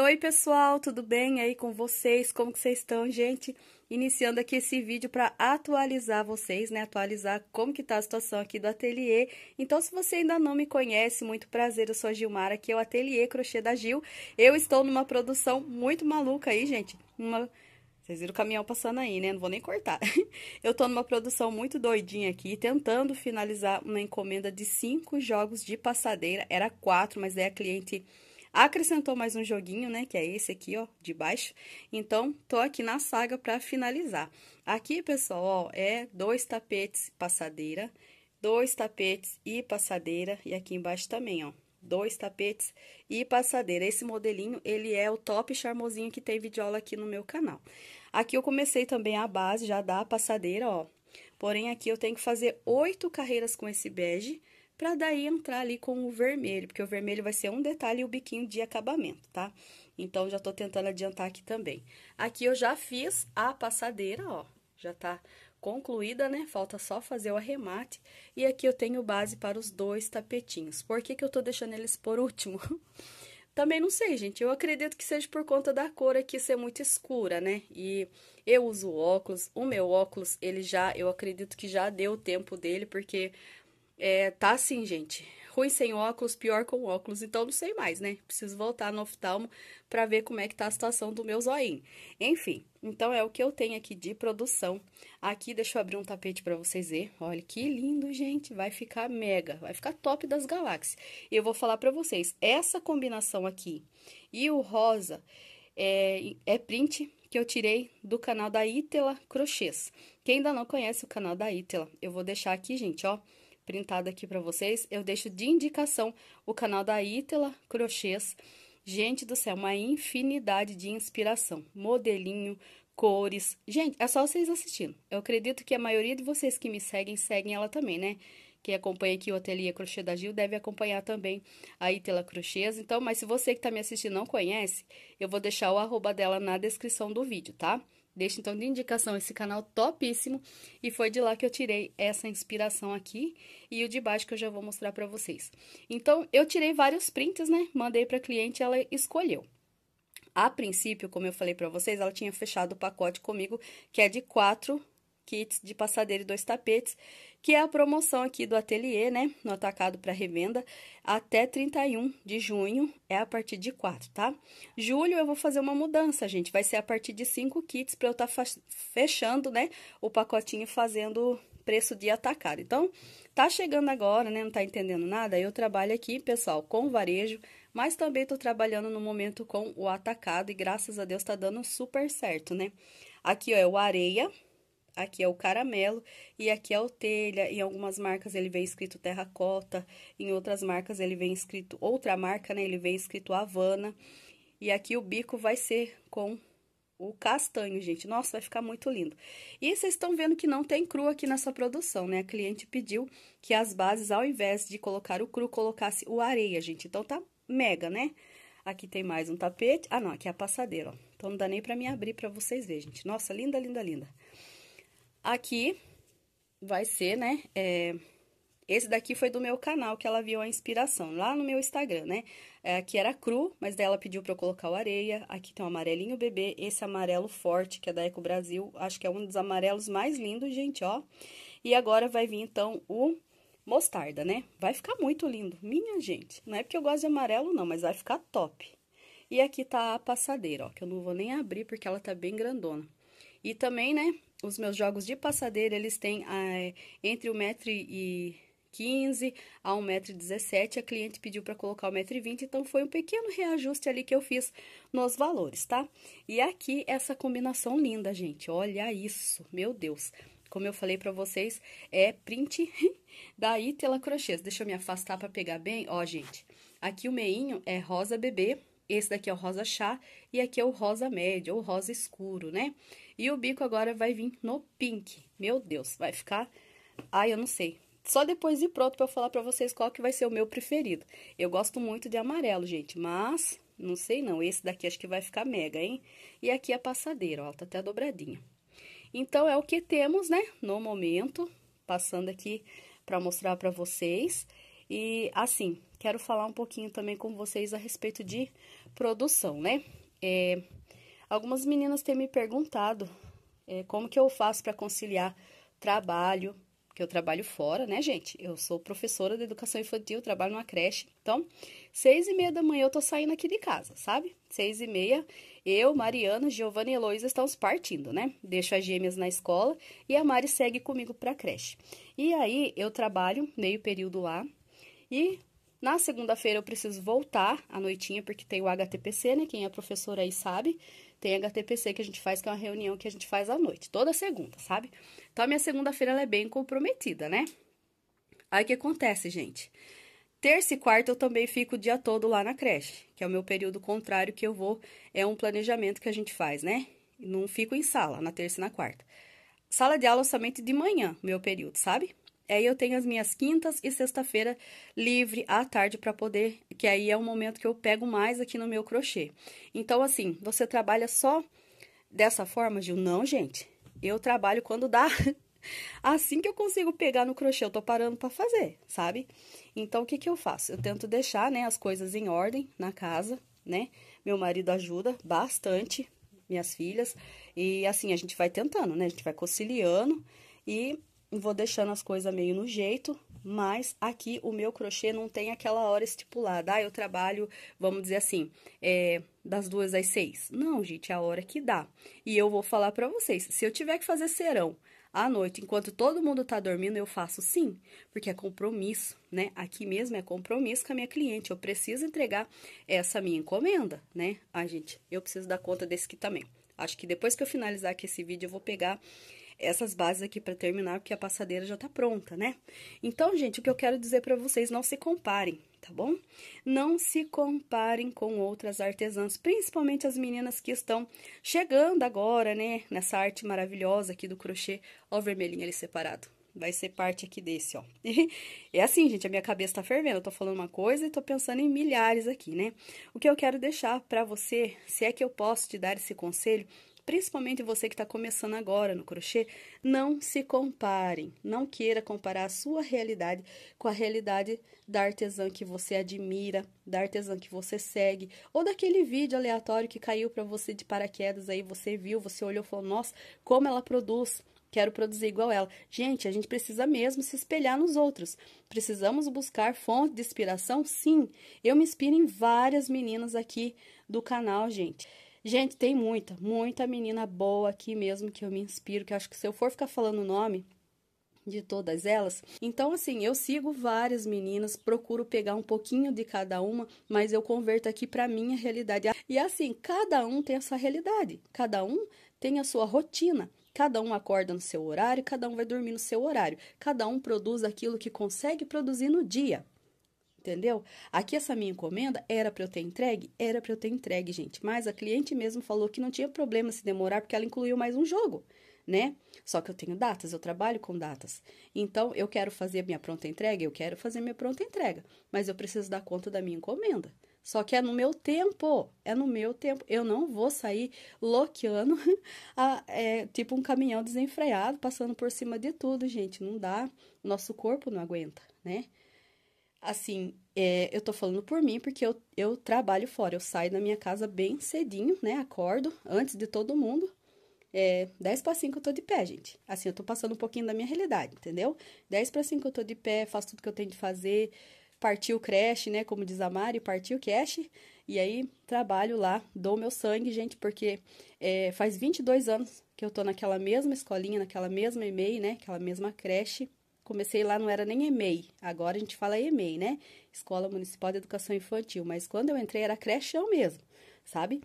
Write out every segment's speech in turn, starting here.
Oi, pessoal, tudo bem aí com vocês? Como que vocês estão, gente? Iniciando aqui esse vídeo para atualizar vocês, né? Atualizar como que tá a situação aqui do ateliê. Então, se você ainda não me conhece, muito prazer, eu sou a Gilmar, aqui é o Ateliê Crochê da Gil. Eu estou numa produção muito maluca aí, gente. Uma... Vocês viram o caminhão passando aí, né? Não vou nem cortar. Eu tô numa produção muito doidinha aqui, tentando finalizar uma encomenda de cinco jogos de passadeira. Era quatro, mas é a cliente Acrescentou mais um joguinho, né? Que é esse aqui, ó, de baixo. Então, tô aqui na saga para finalizar. Aqui, pessoal, ó, é dois tapetes passadeira, dois tapetes e passadeira. E aqui embaixo também, ó, dois tapetes e passadeira. Esse modelinho, ele é o top charmosinho que tem videoaula aqui no meu canal. Aqui eu comecei também a base já da passadeira, ó. Porém, aqui eu tenho que fazer oito carreiras com esse bege, para daí entrar ali com o vermelho, porque o vermelho vai ser um detalhe e o biquinho de acabamento, tá? Então, já tô tentando adiantar aqui também. Aqui eu já fiz a passadeira, ó, já tá concluída, né? Falta só fazer o arremate. E aqui eu tenho base para os dois tapetinhos. Por que que eu tô deixando eles por último? Também não sei, gente. Eu acredito que seja por conta da cor aqui ser muito escura, né? E eu uso óculos. O meu óculos, ele já, eu acredito que já deu o tempo dele, porque é, tá assim, gente. Ruim sem óculos, pior com óculos, então não sei mais, né? Preciso voltar no oftalmo para ver como é que tá a situação do meu zoinho. Enfim, então é o que eu tenho aqui de produção. Aqui, deixa eu abrir um tapete para vocês verem Olha que lindo, gente. Vai ficar mega, vai ficar top das galáxias. E eu vou falar para vocês, essa combinação aqui e o rosa é, é print que eu tirei do canal da Ítela Crochês. Quem ainda não conhece o canal da Ítela, eu vou deixar aqui, gente, ó printada aqui para vocês, eu deixo de indicação o canal da Itela Crochês. Gente do céu, uma infinidade de inspiração, modelinho, cores. Gente, é só vocês assistindo. Eu acredito que a maioria de vocês que me seguem, seguem ela também, né? Quem acompanha aqui o Ateliê Crochê da Gil deve acompanhar também a Itela Crochês. Então, mas se você que está me assistindo não conhece, eu vou deixar o arroba dela na descrição do vídeo, tá? Deixo então de indicação esse canal topíssimo e foi de lá que eu tirei essa inspiração aqui e o de baixo que eu já vou mostrar para vocês. Então eu tirei vários prints, né? Mandei para cliente, ela escolheu. A princípio, como eu falei para vocês, ela tinha fechado o pacote comigo que é de quatro kits de passadeira e dois tapetes que é a promoção aqui do ateliê, né? No atacado para revenda, até 31 de junho, é a partir de 4, tá? Julho eu vou fazer uma mudança, gente. Vai ser a partir de 5 kits para eu estar tá fechando, né? O pacotinho fazendo preço de atacado. Então, tá chegando agora, né? Não tá entendendo nada. Eu trabalho aqui, pessoal, com varejo, mas também tô trabalhando no momento com o atacado e graças a Deus tá dando super certo, né? Aqui ó, é o areia, aqui é o caramelo e aqui é o telha. Em algumas marcas ele vem escrito terracota, em outras marcas ele vem escrito outra marca, né? Ele vem escrito Havana. E aqui o bico vai ser com o castanho, gente. Nossa, vai ficar muito lindo. E vocês estão vendo que não tem cru aqui nessa produção, né? A cliente pediu que as bases, ao invés de colocar o cru, colocasse o areia, gente. Então, tá mega, né? Aqui tem mais um tapete. Ah, não, aqui é a passadeira, ó. Então, não dá nem pra mim abrir pra vocês verem, gente. Nossa, linda, linda, linda. Aqui vai ser, né? É, esse daqui foi do meu canal que ela viu a inspiração, lá no meu Instagram, né? É, aqui era cru, mas daí ela pediu pra eu colocar o areia. Aqui tem o um amarelinho bebê, esse amarelo forte, que é da Eco Brasil. Acho que é um dos amarelos mais lindos, gente, ó. E agora vai vir, então, o mostarda, né? Vai ficar muito lindo, minha gente. Não é porque eu gosto de amarelo, não, mas vai ficar top. E aqui tá a passadeira, ó, que eu não vou nem abrir porque ela tá bem grandona. E também, né, os meus jogos de passadeira, eles têm ah, é, entre 1,15m a 1,17m. A cliente pediu para colocar 1,20m, então foi um pequeno reajuste ali que eu fiz nos valores, tá? E aqui essa combinação linda, gente. Olha isso, meu Deus. Como eu falei para vocês, é print da Itela Crochês. Deixa eu me afastar para pegar bem. Ó, gente, aqui o meinho é rosa bebê, esse daqui é o rosa chá e aqui é o rosa médio ou rosa escuro, né? E o bico agora vai vir no pink. Meu Deus, vai ficar... Ai, eu não sei. Só depois de pronto pra eu falar pra vocês qual que vai ser o meu preferido. Eu gosto muito de amarelo, gente, mas... Não sei não, esse daqui acho que vai ficar mega, hein? E aqui a passadeira, ó, tá até dobradinha. Então, é o que temos, né, no momento, passando aqui para mostrar para vocês. E, assim, quero falar um pouquinho também com vocês a respeito de produção, né? É, Algumas meninas têm me perguntado é, como que eu faço para conciliar trabalho, que eu trabalho fora, né, gente? Eu sou professora de educação infantil, trabalho numa creche. Então, seis e meia da manhã eu tô saindo aqui de casa, sabe? Seis e meia, eu, Mariana, Giovana e Heloísa estamos partindo, né? Deixo as gêmeas na escola e a Mari segue comigo pra creche. E aí, eu trabalho meio período lá e... Na segunda-feira eu preciso voltar à noitinha, porque tem o HTPC, né? Quem é professora aí sabe tem HTPC que a gente faz, que é uma reunião que a gente faz à noite, toda segunda, sabe? Então, a minha segunda-feira é bem comprometida, né? Aí, o que acontece, gente? Terça e quarta eu também fico o dia todo lá na creche, que é o meu período contrário que eu vou, é um planejamento que a gente faz, né? Não fico em sala na terça e na quarta. Sala de aula somente de manhã, meu período, sabe? Aí eu tenho as minhas quintas e sexta-feira livre à tarde para poder, que aí é o momento que eu pego mais aqui no meu crochê. Então, assim, você trabalha só dessa forma, Gil? Não, gente. Eu trabalho quando dá. Assim que eu consigo pegar no crochê, eu tô parando para fazer, sabe? Então, o que que eu faço? Eu tento deixar, né, as coisas em ordem na casa, né? Meu marido ajuda bastante, minhas filhas. E assim, a gente vai tentando, né? A gente vai conciliando. E vou deixando as coisas meio no jeito, mas aqui o meu crochê não tem aquela hora estipulada. Ah, eu trabalho, vamos dizer assim, é, das duas às seis. Não, gente, é a hora que dá. E eu vou falar para vocês, se eu tiver que fazer serão à noite, enquanto todo mundo tá dormindo, eu faço sim, porque é compromisso, né? Aqui mesmo é compromisso com a minha cliente, eu preciso entregar essa minha encomenda, né? Ah, gente, eu preciso dar conta desse aqui também. Acho que depois que eu finalizar aqui esse vídeo, eu vou pegar essas bases aqui para terminar, porque a passadeira já tá pronta, né? Então, gente, o que eu quero dizer para vocês, não se comparem, tá bom? Não se comparem com outras artesãs, principalmente as meninas que estão chegando agora, né? Nessa arte maravilhosa aqui do crochê, ó o vermelhinho ali separado. Vai ser parte aqui desse, ó. é assim, gente, a minha cabeça tá fervendo. Eu tô falando uma coisa e tô pensando em milhares aqui, né? O que eu quero deixar para você, se é que eu posso te dar esse conselho, principalmente você que está começando agora no crochê, não se comparem, não queira comparar a sua realidade com a realidade da artesã que você admira, da artesã que você segue, ou daquele vídeo aleatório que caiu para você de paraquedas aí, você viu, você olhou e falou: "Nossa, como ela produz, quero produzir igual ela. Gente, a gente precisa mesmo se espelhar nos outros. Precisamos buscar fonte de inspiração, sim. Eu me inspiro em várias meninas aqui do canal, gente. Gente, tem muita, muita menina boa aqui mesmo que eu me inspiro, que acho que se eu for ficar falando o nome de todas elas, então assim, eu sigo várias meninas, procuro pegar um pouquinho de cada uma, mas eu converto aqui para minha realidade. E assim, cada um tem a sua realidade, cada um tem a sua rotina. Cada um acorda no seu horário, cada um vai dormir no seu horário, cada um produz aquilo que consegue produzir no dia entendeu? Aqui essa minha encomenda era para eu ter entregue? Era para eu ter entregue, gente. Mas a cliente mesmo falou que não tinha problema se demorar, porque ela incluiu mais um jogo, né? Só que eu tenho datas, eu trabalho com datas. Então, eu quero fazer minha pronta entrega, eu quero fazer minha pronta entrega, mas eu preciso dar conta da minha encomenda. Só que é no meu tempo, é no meu tempo. Eu não vou sair loqueando, a, é, tipo um caminhão desenfreado, passando por cima de tudo, gente. Não dá, nosso corpo não aguenta, né? assim, é, eu tô falando por mim, porque eu, eu trabalho fora, eu saio da minha casa bem cedinho, né? Acordo antes de todo mundo. É, 10 para 5 eu tô de pé, gente. Assim, eu tô passando um pouquinho da minha realidade, entendeu? 10 para 5 eu tô de pé, faço tudo que eu tenho de fazer, partiu creche, né? Como diz a Mari, partiu cash. E aí, trabalho lá, dou meu sangue, gente, porque é, faz 22 anos que eu tô naquela mesma escolinha, naquela mesma e-mail, né? Aquela mesma creche comecei lá, não era nem EMEI, agora a gente fala EMEI, né? Escola Municipal de Educação Infantil, mas quando eu entrei era creche mesmo, sabe?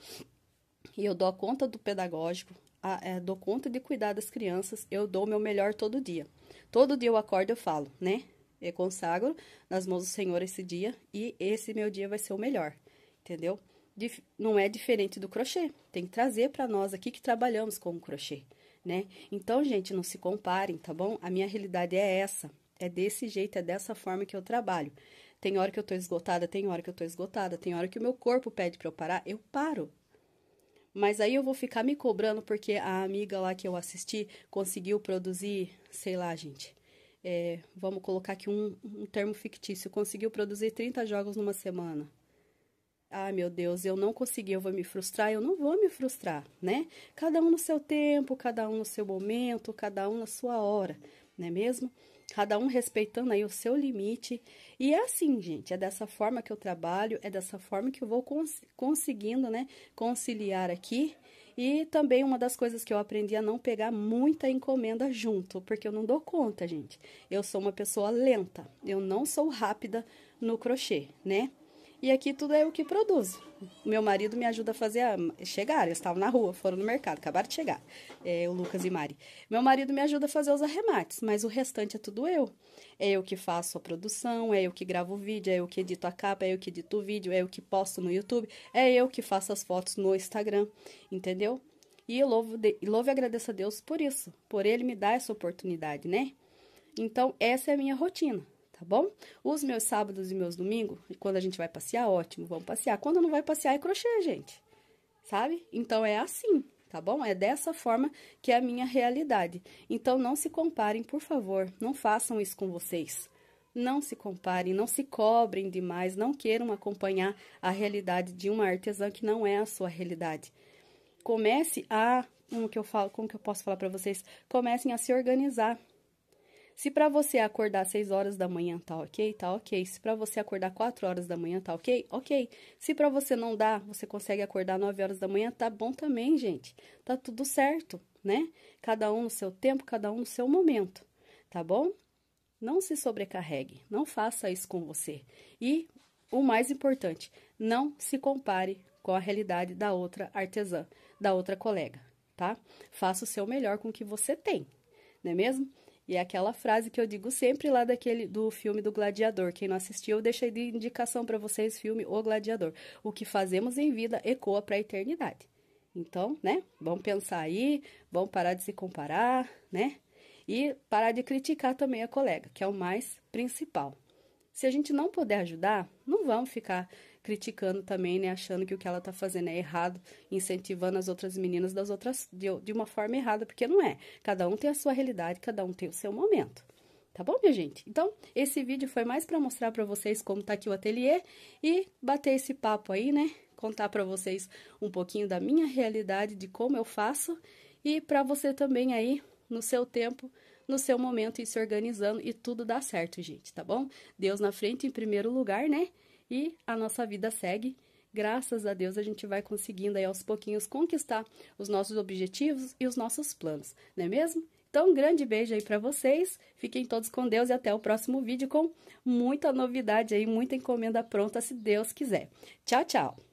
E eu dou conta do pedagógico, a, é, dou conta de cuidar das crianças, eu dou o meu melhor todo dia. Todo dia eu acordo, eu falo, né? Eu consagro nas mãos do Senhor esse dia e esse meu dia vai ser o melhor, entendeu? Dif não é diferente do crochê, tem que trazer para nós aqui que trabalhamos com o crochê né? Então, gente, não se comparem, tá bom? A minha realidade é essa, é desse jeito, é dessa forma que eu trabalho. Tem hora que eu tô esgotada, tem hora que eu tô esgotada, tem hora que o meu corpo pede para eu parar, eu paro. Mas aí eu vou ficar me cobrando porque a amiga lá que eu assisti conseguiu produzir, sei lá, gente, é, vamos colocar aqui um, um termo fictício, conseguiu produzir 30 jogos numa semana ai meu Deus, eu não consegui, eu vou me frustrar, eu não vou me frustrar, né? Cada um no seu tempo, cada um no seu momento, cada um na sua hora, não é mesmo? Cada um respeitando aí o seu limite. E é assim, gente, é dessa forma que eu trabalho, é dessa forma que eu vou cons conseguindo, né, conciliar aqui. E também uma das coisas que eu aprendi a não pegar muita encomenda junto, porque eu não dou conta, gente. Eu sou uma pessoa lenta, eu não sou rápida no crochê, né? E aqui tudo é o que produzo. Meu marido me ajuda a fazer a... chegar. Eles estavam na rua, foram no mercado, acabaram de chegar. É, o Lucas e Mari. Meu marido me ajuda a fazer os arremates, mas o restante é tudo eu. É eu que faço a produção, é eu que gravo o vídeo, é eu que edito a capa, é eu que edito o vídeo, é eu que posto no YouTube, é eu que faço as fotos no Instagram, entendeu? E eu louvo, de... louvo e agradeço a Deus por isso, por ele me dar essa oportunidade, né? Então, essa é a minha rotina tá bom? Os meus sábados e meus domingos, quando a gente vai passear, ótimo, vamos passear. Quando não vai passear, é crochê, gente, sabe? Então é assim, tá bom? É dessa forma que é a minha realidade. Então não se comparem, por favor, não façam isso com vocês. Não se comparem, não se cobrem demais, não queiram acompanhar a realidade de uma artesã que não é a sua realidade. Comece a, como que eu falo, como que eu posso falar para vocês? Comecem a se organizar se para você acordar 6 horas da manhã tá ok, tá ok. Se para você acordar 4 horas da manhã tá ok, ok. Se para você não dá, você consegue acordar 9 horas da manhã, tá bom também, gente. Tá tudo certo, né? Cada um no seu tempo, cada um no seu momento, tá bom? Não se sobrecarregue, não faça isso com você. E o mais importante, não se compare com a realidade da outra artesã, da outra colega, tá? Faça o seu melhor com o que você tem, não é mesmo? E é aquela frase que eu digo sempre lá daquele do filme do Gladiador. Quem não assistiu, eu deixei de indicação para vocês filme O Gladiador. O que fazemos em vida ecoa para a eternidade. Então, né? Vamos pensar aí, vamos parar de se comparar, né? E parar de criticar também a colega, que é o mais principal. Se a gente não puder ajudar, não vamos ficar criticando também, né? Achando que o que ela tá fazendo é errado, incentivando as outras meninas das outras de, de uma forma errada, porque não é. Cada um tem a sua realidade, cada um tem o seu momento. Tá bom, minha gente? Então, esse vídeo foi mais para mostrar para vocês como tá aqui o ateliê e bater esse papo aí, né? Contar para vocês um pouquinho da minha realidade, de como eu faço e para você também aí, no seu tempo, no seu momento e se organizando e tudo dá certo, gente, tá bom? Deus na frente em primeiro lugar, né? E a nossa vida segue. Graças a Deus a gente vai conseguindo aí aos pouquinhos conquistar os nossos objetivos e os nossos planos, não é mesmo? Então, um grande beijo aí para vocês. Fiquem todos com Deus e até o próximo vídeo com muita novidade aí, muita encomenda pronta, se Deus quiser. Tchau, tchau!